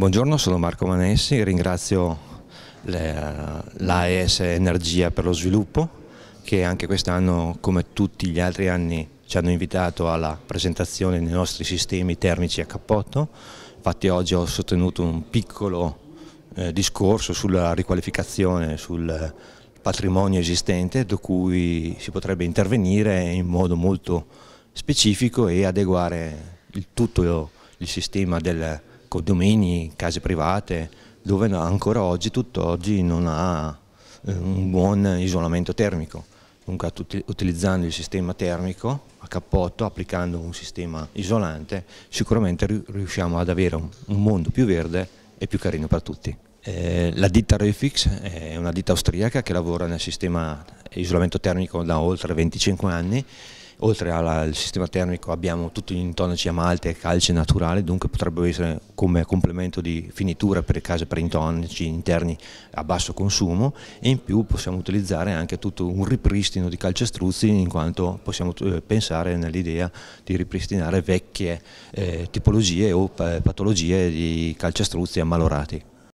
Buongiorno, sono Marco Manessi, ringrazio l'AES Energia per lo sviluppo che anche quest'anno come tutti gli altri anni ci hanno invitato alla presentazione dei nostri sistemi termici a cappotto, infatti oggi ho sostenuto un piccolo eh, discorso sulla riqualificazione, sul patrimonio esistente da cui si potrebbe intervenire in modo molto specifico e adeguare il tutto il sistema del condomini, case private, dove ancora oggi, tutt'oggi, non ha eh, un buon isolamento termico. Dunque utilizzando il sistema termico a cappotto, applicando un sistema isolante, sicuramente riusciamo ad avere un mondo più verde e più carino per tutti. Eh, la ditta Refix è una ditta austriaca che lavora nel sistema isolamento termico da oltre 25 anni Oltre al sistema termico abbiamo tutti gli intonaci a malte e calce naturale, dunque potrebbero essere come complemento di finitura per case per intonici interni a basso consumo e in più possiamo utilizzare anche tutto un ripristino di calcestruzzi in quanto possiamo eh, pensare nell'idea di ripristinare vecchie eh, tipologie o eh, patologie di calcestruzzi ammalorati.